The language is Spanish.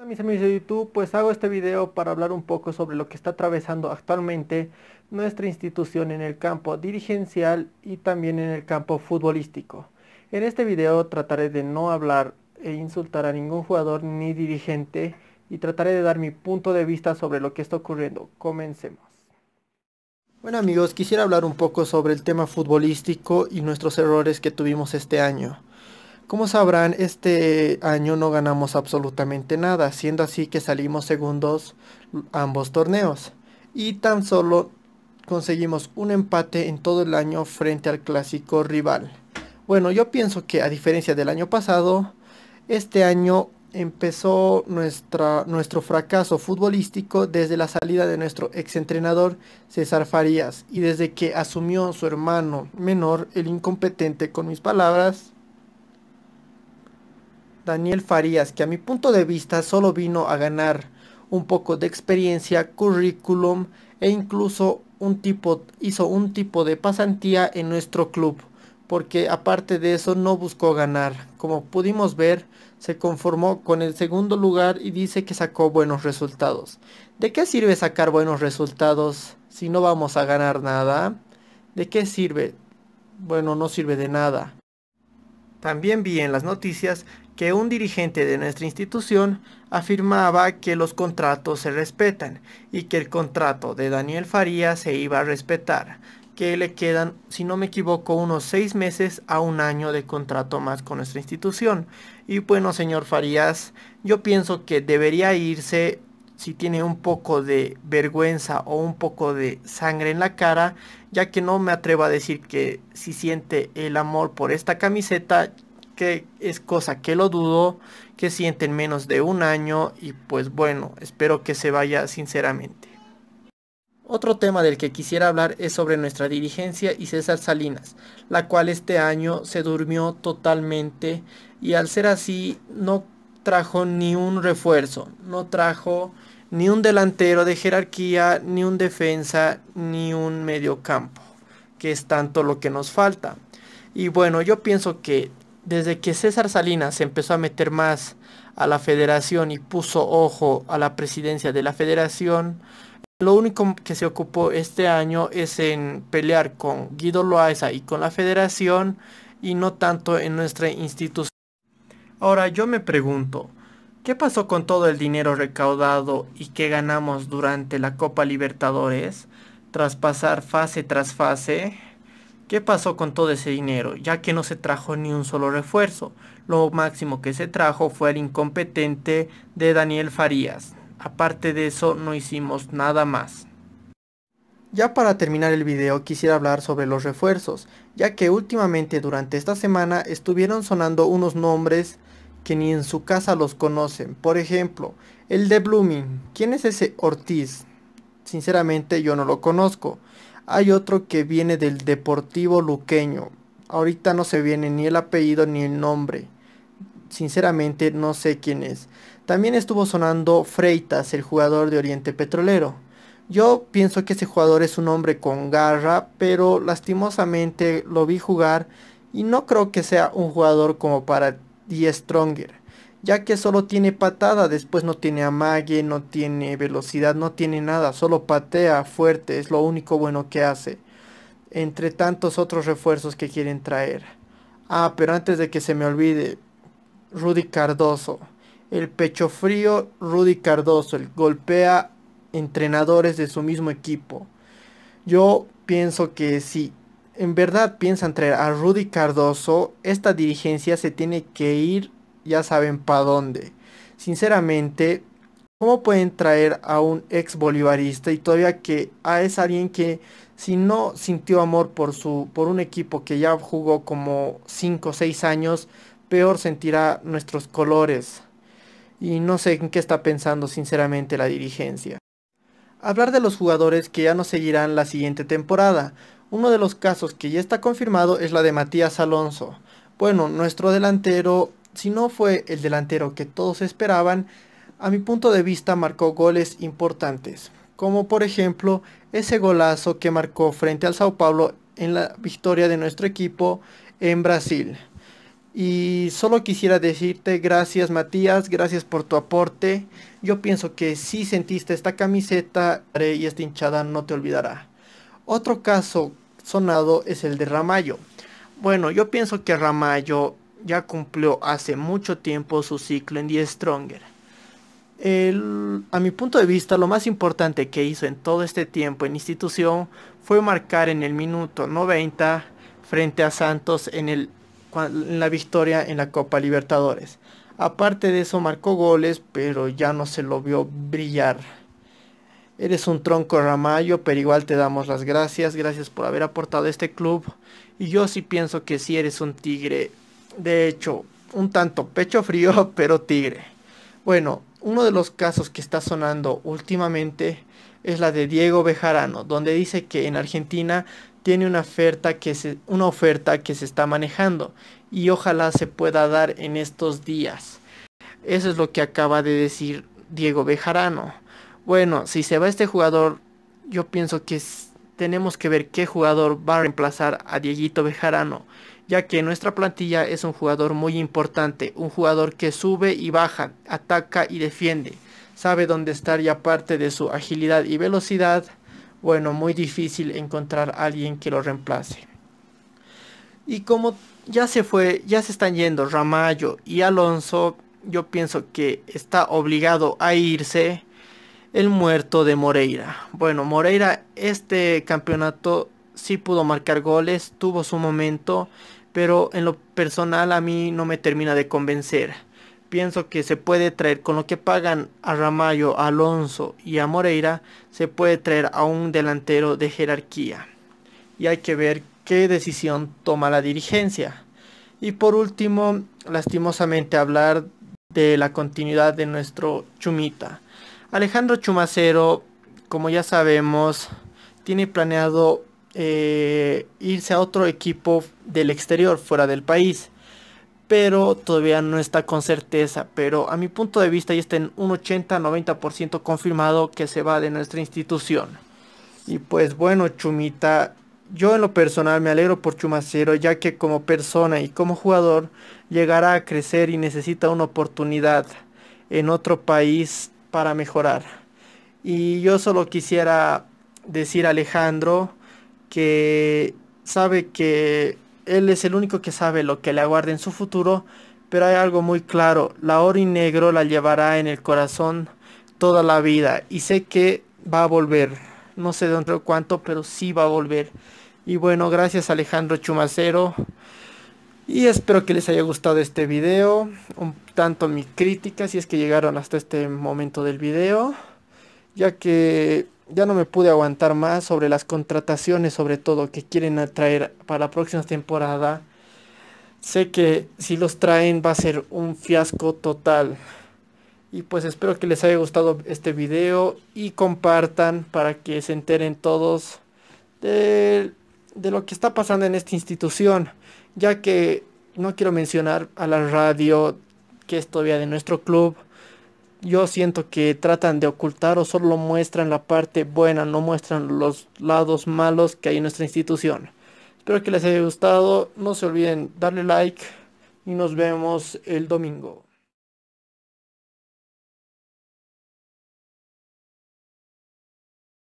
Hola mis amigos de YouTube, pues hago este video para hablar un poco sobre lo que está atravesando actualmente nuestra institución en el campo dirigencial y también en el campo futbolístico. En este video trataré de no hablar e insultar a ningún jugador ni dirigente y trataré de dar mi punto de vista sobre lo que está ocurriendo. Comencemos. Bueno amigos, quisiera hablar un poco sobre el tema futbolístico y nuestros errores que tuvimos este año. Como sabrán, este año no ganamos absolutamente nada, siendo así que salimos segundos ambos torneos. Y tan solo conseguimos un empate en todo el año frente al clásico rival. Bueno, yo pienso que a diferencia del año pasado, este año empezó nuestra, nuestro fracaso futbolístico desde la salida de nuestro exentrenador César Farías y desde que asumió su hermano menor, el incompetente con mis palabras, Daniel Farías, que a mi punto de vista solo vino a ganar un poco de experiencia, currículum e incluso un tipo, hizo un tipo de pasantía en nuestro club, porque aparte de eso no buscó ganar. Como pudimos ver, se conformó con el segundo lugar y dice que sacó buenos resultados. ¿De qué sirve sacar buenos resultados si no vamos a ganar nada? ¿De qué sirve? Bueno, no sirve de nada. También vi en las noticias que un dirigente de nuestra institución afirmaba que los contratos se respetan y que el contrato de Daniel Farías se iba a respetar, que le quedan, si no me equivoco, unos seis meses a un año de contrato más con nuestra institución. Y bueno, señor Farías, yo pienso que debería irse si tiene un poco de vergüenza o un poco de sangre en la cara, ya que no me atrevo a decir que si siente el amor por esta camiseta, que es cosa que lo dudo, que sienten menos de un año y pues bueno, espero que se vaya sinceramente. Otro tema del que quisiera hablar es sobre nuestra dirigencia y César Salinas, la cual este año se durmió totalmente y al ser así no trajo ni un refuerzo, no trajo ni un delantero de jerarquía, ni un defensa, ni un medio campo. que es tanto lo que nos falta. Y bueno, yo pienso que desde que César Salinas se empezó a meter más a la federación y puso ojo a la presidencia de la federación, lo único que se ocupó este año es en pelear con Guido Loaiza y con la federación y no tanto en nuestra institución. Ahora yo me pregunto, ¿qué pasó con todo el dinero recaudado y que ganamos durante la Copa Libertadores tras pasar fase tras fase? ¿Qué pasó con todo ese dinero? Ya que no se trajo ni un solo refuerzo. Lo máximo que se trajo fue el incompetente de Daniel Farías. Aparte de eso no hicimos nada más. Ya para terminar el video quisiera hablar sobre los refuerzos, ya que últimamente durante esta semana estuvieron sonando unos nombres que ni en su casa los conocen. Por ejemplo, el de Blooming. ¿Quién es ese Ortiz? Sinceramente yo no lo conozco. Hay otro que viene del Deportivo Luqueño. Ahorita no se viene ni el apellido ni el nombre. Sinceramente no sé quién es. También estuvo sonando Freitas, el jugador de Oriente Petrolero. Yo pienso que ese jugador es un hombre con garra, pero lastimosamente lo vi jugar y no creo que sea un jugador como para The Stronger ya que solo tiene patada, después no tiene amague, no tiene velocidad, no tiene nada, solo patea fuerte, es lo único bueno que hace, entre tantos otros refuerzos que quieren traer. Ah, pero antes de que se me olvide, Rudy Cardoso, el pecho frío Rudy Cardoso, el golpea entrenadores de su mismo equipo. Yo pienso que si en verdad piensan traer a Rudy Cardoso, esta dirigencia se tiene que ir ya saben para dónde. Sinceramente, ¿cómo pueden traer a un ex bolivarista y todavía que a ah, es alguien que si no sintió amor por su por un equipo que ya jugó como 5 o 6 años, peor sentirá nuestros colores? Y no sé en qué está pensando sinceramente la dirigencia. Hablar de los jugadores que ya no seguirán la siguiente temporada. Uno de los casos que ya está confirmado es la de Matías Alonso. Bueno, nuestro delantero si no fue el delantero que todos esperaban, a mi punto de vista marcó goles importantes, como por ejemplo ese golazo que marcó frente al Sao Paulo en la victoria de nuestro equipo en Brasil. Y solo quisiera decirte gracias Matías, gracias por tu aporte. Yo pienso que si sentiste esta camiseta y esta hinchada no te olvidará. Otro caso sonado es el de Ramallo. Bueno, yo pienso que Ramallo ya cumplió hace mucho tiempo su ciclo en The Stronger. a mi punto de vista, lo más importante que hizo en todo este tiempo en institución fue marcar en el minuto 90 frente a Santos en, el, la victoria en la Copa Libertadores. Aparte de eso, marcó goles, pero ya no se lo vio brillar. Eres un tronco ramayo pero igual te damos las gracias. Gracias por haber aportado a este club. Y yo sí pienso que si eres un tigre de hecho, un tanto pecho frío, pero tigre. Bueno, uno de los casos que está sonando últimamente es la de Diego Bejarano, donde dice que en Argentina tiene una oferta que se, una oferta que se está manejando y ojalá se pueda dar en estos días. Eso es lo que acaba de decir Diego Bejarano. Bueno, si se va este jugador, yo pienso que tenemos que ver qué jugador va a reemplazar a Dieguito Bejarano ya que nuestra plantilla es un jugador muy importante, un jugador que sube y baja, ataca y defiende, sabe dónde estar y aparte de su agilidad y velocidad, bueno, muy difícil encontrar a alguien que lo reemplace. Y como ya se fue, ya se están yendo Ramallo y Alonso, yo pienso que está obligado a irse el muerto de Moreira. Bueno, Moreira este campeonato sí pudo marcar goles, tuvo su momento, pero en lo personal a mí no me termina de convencer. Pienso que se puede traer con lo que pagan a Ramallo, a Alonso y a Moreira, se puede traer a un delantero de jerarquía. Y hay que ver qué decisión toma la dirigencia. Y por último, lastimosamente hablar de la continuidad de nuestro Chumita. Alejandro Chumacero, como ya sabemos, tiene planeado eh, irse a otro equipo del exterior, fuera del país. Pero todavía no está con certeza. Pero a mi punto de vista ya está en un 80-90% confirmado que se va de nuestra institución. Y pues bueno, Chumita, yo en lo personal me alegro por Chumacero, ya que como persona y como jugador llegará a crecer y necesita una oportunidad en otro país para mejorar. Y yo solo quisiera decir Alejandro que sabe que él es el único que sabe lo que le aguarda en su futuro, pero hay algo muy claro, la Ori y negro la llevará en el corazón toda la vida y sé que va a volver, no sé dónde o cuánto, pero sí va a volver. Y bueno, gracias Alejandro Chumacero. Y espero que les haya gustado este video, un tanto mi crítica si es que llegaron hasta este momento del video, ya que ya no me pude aguantar más sobre las contrataciones, sobre todo, que quieren atraer para la próxima temporada. Sé que si los traen va a ser un fiasco total. Y pues espero que les haya gustado este video y compartan para que se enteren todos de, de lo que está pasando en esta institución. Ya que no quiero mencionar a la radio que es todavía de nuestro club yo siento que tratan de ocultar o solo muestran la parte buena, no muestran los lados malos que hay en nuestra institución. Espero que les haya gustado, no se olviden darle like y nos vemos el domingo.